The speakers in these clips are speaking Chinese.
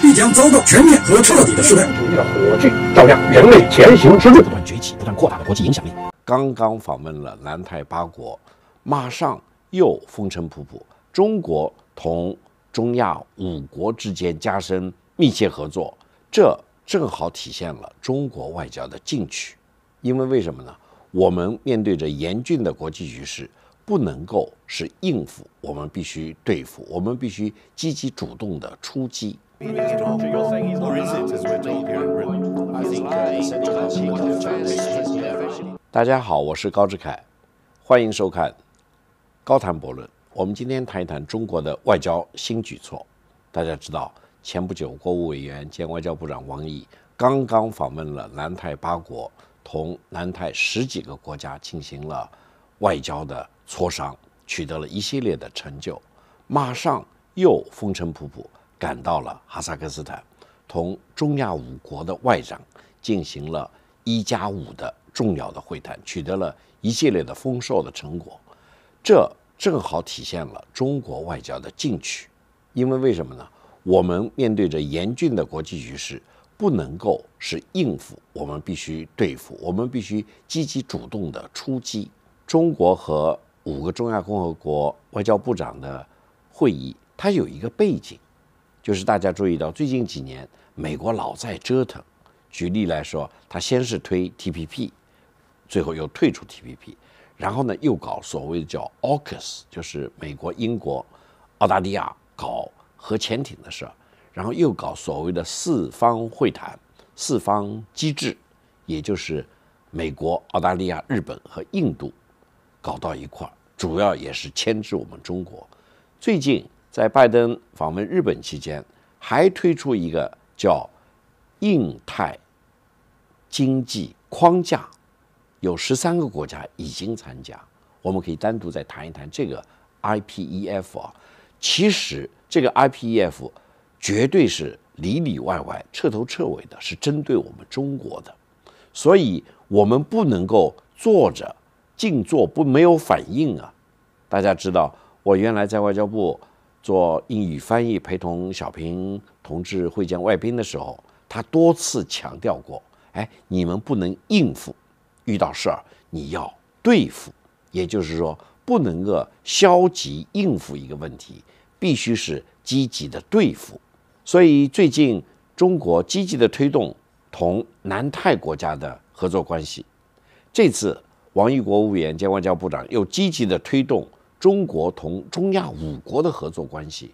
必将遭到全面和彻底的失败。主义的火炬照亮人类前行之路，不断崛起、不断扩大的国际影响力。刚刚访问了南太八国，马上又风尘仆仆。中国同中亚五国之间加深密切合作，这正好体现了中国外交的进取。因为为什么呢？我们面对着严峻的国际局势，不能够是应付，我们必须对付，我们必须积极主动的出击。大家好，我是高志凯，欢迎收看《高谈博论》。我们今天谈一谈中国的外交新举措。大家知道，前不久国务委员兼外交部长王毅刚刚访问了南太八国，同南太十几个国家进行了外交的磋商，取得了一系列的成就。马上又风尘仆仆。赶到了哈萨克斯坦，同中亚五国的外长进行了一加五的重要的会谈，取得了一系列的丰硕的成果。这正好体现了中国外交的进取，因为为什么呢？我们面对着严峻的国际局势，不能够是应付，我们必须对付，我们必须积极主动的出击。中国和五个中亚共和国外交部长的会议，它有一个背景。就是大家注意到，最近几年美国老在折腾。举例来说，他先是推 TPP，最后又退出 TPP，然后呢又搞所谓的叫 AUKUS，就是美国、英国、澳大利亚搞核潜艇的事儿，然后又搞所谓的四方会谈、四方机制，也就是美国、澳大利亚、日本和印度搞到一块儿，主要也是牵制我们中国。最近。在拜登访问日本期间，还推出一个叫“印太经济框架”，有十三个国家已经参加。我们可以单独再谈一谈这个 IPEF 啊。其实这个 IPEF 绝对是里里外外、彻头彻尾的，是针对我们中国的，所以我们不能够坐着静坐不没有反应啊。大家知道，我原来在外交部。做英语翻译，陪同小平同志会见外宾的时候，他多次强调过：“哎，你们不能应付，遇到事儿你要对付，也就是说，不能够消极应付一个问题，必须是积极的对付。”所以，最近中国积极的推动同南太国家的合作关系。这次，王毅国务委员兼外交部长又积极的推动。中国同中亚五国的合作关系，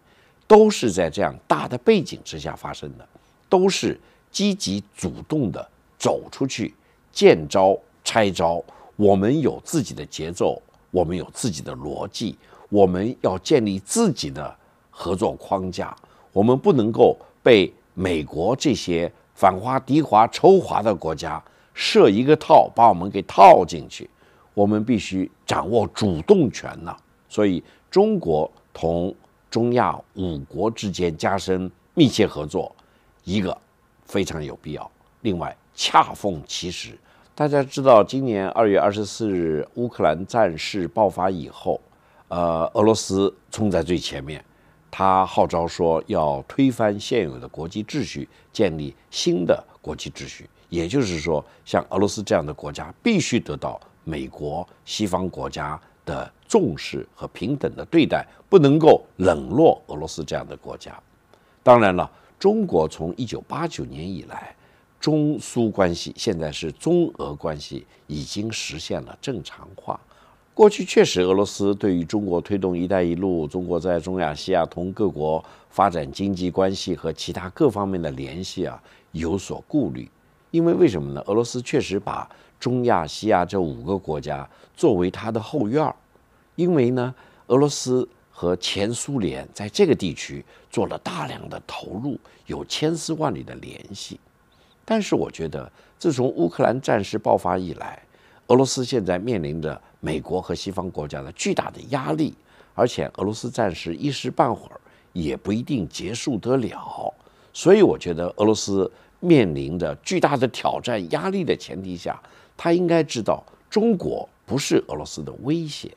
都是在这样大的背景之下发生的，都是积极主动的走出去，见招拆招。我们有自己的节奏，我们有自己的逻辑，我们要建立自己的合作框架。我们不能够被美国这些反华、敌华、仇华的国家设一个套，把我们给套进去。我们必须掌握主动权呐！所以，中国同中亚五国之间加深密切合作，一个非常有必要。另外，恰逢其时，大家知道，今年二月二十四日乌克兰战事爆发以后，呃，俄罗斯冲在最前面，他号召说要推翻现有的国际秩序，建立新的国际秩序。也就是说，像俄罗斯这样的国家必须得到美国、西方国家。的重视和平等的对待，不能够冷落俄罗斯这样的国家。当然了，中国从一九八九年以来，中苏关系现在是中俄关系已经实现了正常化。过去确实，俄罗斯对于中国推动“一带一路”，中国在中亚西亚同各国发展经济关系和其他各方面的联系啊，有所顾虑。因为为什么呢？俄罗斯确实把中亚、西亚这五个国家作为它的后院儿，因为呢，俄罗斯和前苏联在这个地区做了大量的投入，有千丝万缕的联系。但是，我觉得自从乌克兰战事爆发以来，俄罗斯现在面临着美国和西方国家的巨大的压力，而且俄罗斯战事一时半会儿也不一定结束得了。所以，我觉得俄罗斯。面临着巨大的挑战压力的前提下，他应该知道中国不是俄罗斯的威胁，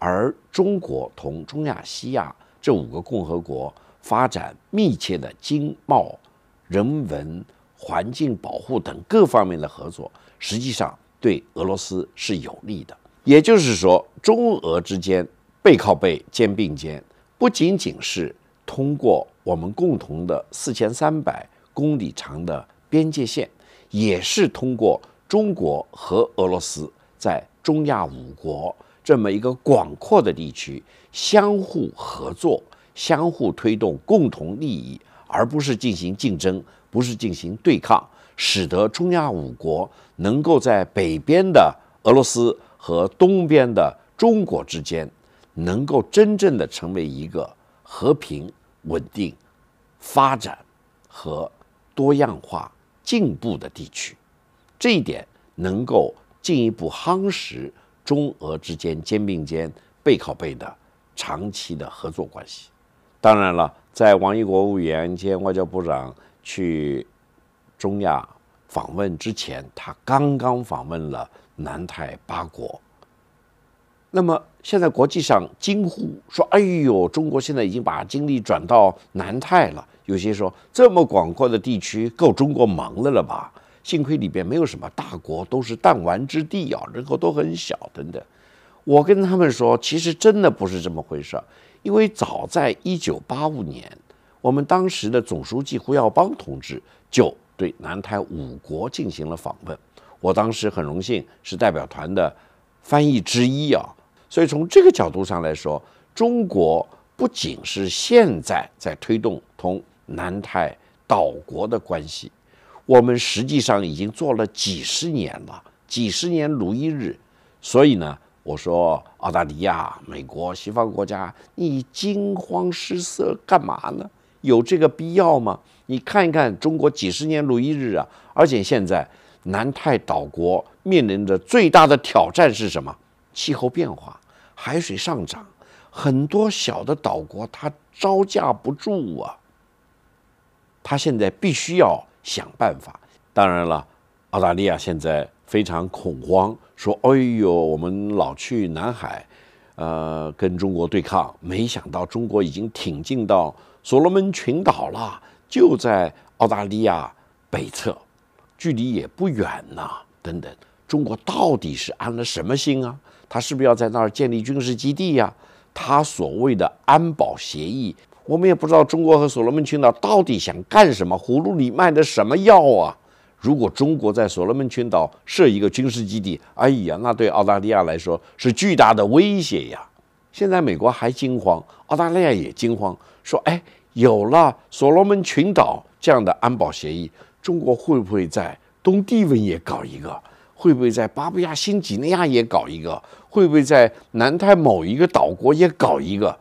而中国同中亚西亚这五个共和国发展密切的经贸、人文、环境保护等各方面的合作，实际上对俄罗斯是有利的。也就是说，中俄之间背靠背、肩并肩，不仅仅是通过我们共同的四千三百公里长的。边界线也是通过中国和俄罗斯在中亚五国这么一个广阔的地区相互合作、相互推动共同利益，而不是进行竞争，不是进行对抗，使得中亚五国能够在北边的俄罗斯和东边的中国之间，能够真正的成为一个和平、稳定、发展和多样化。进步的地区，这一点能够进一步夯实中俄之间肩并肩、背靠背的长期的合作关系。当然了，在王毅国务委员兼外交部长去中亚访问之前，他刚刚访问了南太八国。那么现在国际上惊呼说：“哎呦，中国现在已经把精力转到南太了。”有些说：“这么广阔的地区够中国忙的了吧？”幸亏里边没有什么大国，都是弹丸之地呀，人口都很小等等。我跟他们说，其实真的不是这么回事，因为早在一九八五年，我们当时的总书记胡耀邦同志就对南太五国进行了访问。我当时很荣幸是代表团的翻译之一啊。所以从这个角度上来说，中国不仅是现在在推动同南太岛国的关系，我们实际上已经做了几十年了，几十年如一日。所以呢，我说澳大利亚、美国、西方国家，你惊慌失色干嘛呢？有这个必要吗？你看一看中国几十年如一日啊！而且现在南太岛国面临的最大的挑战是什么？气候变化。海水上涨，很多小的岛国它招架不住啊。他现在必须要想办法。当然了，澳大利亚现在非常恐慌，说：“哎呦，我们老去南海，呃，跟中国对抗，没想到中国已经挺进到所罗门群岛了，就在澳大利亚北侧，距离也不远呐。”等等，中国到底是安了什么心啊？他是不是要在那儿建立军事基地呀？他所谓的安保协议，我们也不知道中国和所罗门群岛到底想干什么？葫芦里卖的什么药啊？如果中国在所罗门群岛设一个军事基地，哎呀，那对澳大利亚来说是巨大的威胁呀！现在美国还惊慌，澳大利亚也惊慌，说：“哎，有了所罗门群岛这样的安保协议，中国会不会在东帝汶也搞一个？”会不会在巴布亚新几内亚也搞一个？会不会在南太某一个岛国也搞一个？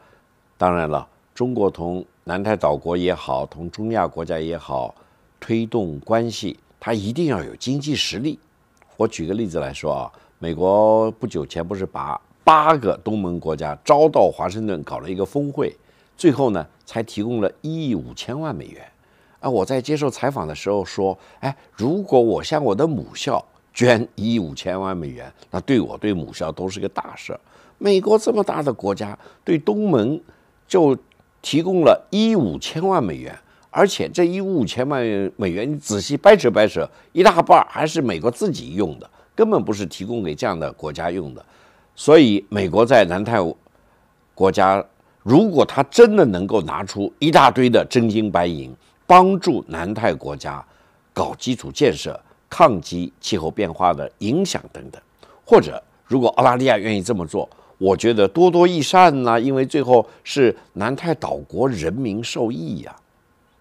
当然了，中国同南太岛国也好，同中亚国家也好，推动关系，它一定要有经济实力。我举个例子来说啊，美国不久前不是把八个东盟国家招到华盛顿搞了一个峰会，最后呢才提供了一亿五千万美元。啊，我在接受采访的时候说，哎，如果我像我的母校。捐一亿五千万美元，那对我对母校都是个大事儿。美国这么大的国家，对东盟就提供了一亿五千万美元，而且这一亿五千万美元，你仔细掰扯掰扯，一大半儿还是美国自己用的，根本不是提供给这样的国家用的。所以，美国在南太国家，如果他真的能够拿出一大堆的真金白银，帮助南太国家搞基础建设。抗击气候变化的影响等等，或者如果澳大利亚愿意这么做，我觉得多多益善呐，因为最后是南太岛国人民受益呀。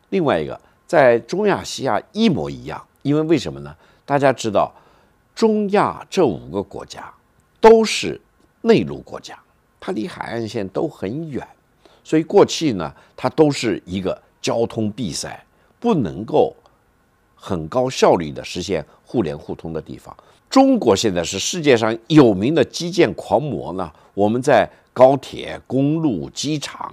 另外一个，在中亚西亚一模一样，因为为什么呢？大家知道，中亚这五个国家都是内陆国家，它离海岸线都很远，所以过去呢，它都是一个交通闭塞，不能够。很高效率的实现互联互通的地方。中国现在是世界上有名的基建狂魔呢。我们在高铁、公路、机场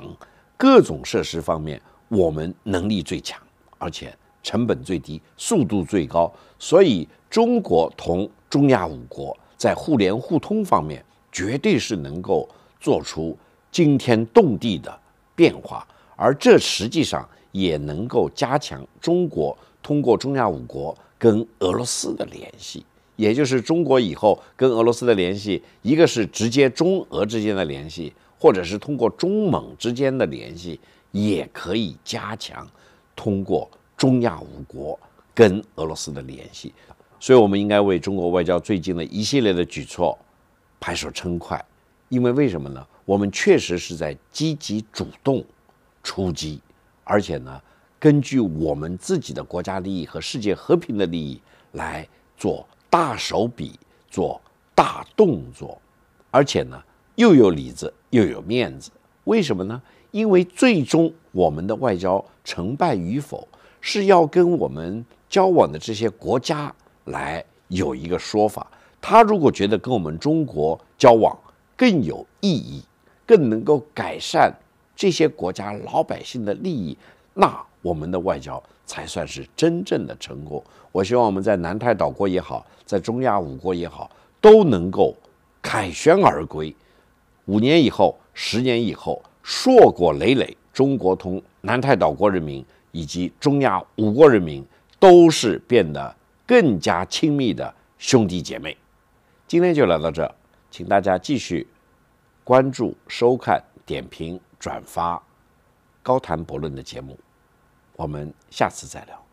各种设施方面，我们能力最强，而且成本最低，速度最高。所以，中国同中亚五国在互联互通方面，绝对是能够做出惊天动地的变化。而这实际上也能够加强中国。通过中亚五国跟俄罗斯的联系，也就是中国以后跟俄罗斯的联系，一个是直接中俄之间的联系，或者是通过中蒙之间的联系，也可以加强通过中亚五国跟俄罗斯的联系。所以，我们应该为中国外交最近的一系列的举措拍手称快，因为为什么呢？我们确实是在积极主动出击，而且呢。根据我们自己的国家利益和世界和平的利益来做大手笔、做大动作，而且呢又有里子又有面子。为什么呢？因为最终我们的外交成败与否是要跟我们交往的这些国家来有一个说法。他如果觉得跟我们中国交往更有意义、更能够改善这些国家老百姓的利益，那。我们的外交才算是真正的成功。我希望我们在南太岛国也好，在中亚五国也好，都能够凯旋而归。五年以后，十年以后，硕果累累。中国同南太岛国人民以及中亚五国人民都是变得更加亲密的兄弟姐妹。今天就聊到这，请大家继续关注、收看、点评、转发《高谈博论》的节目。我们下次再聊。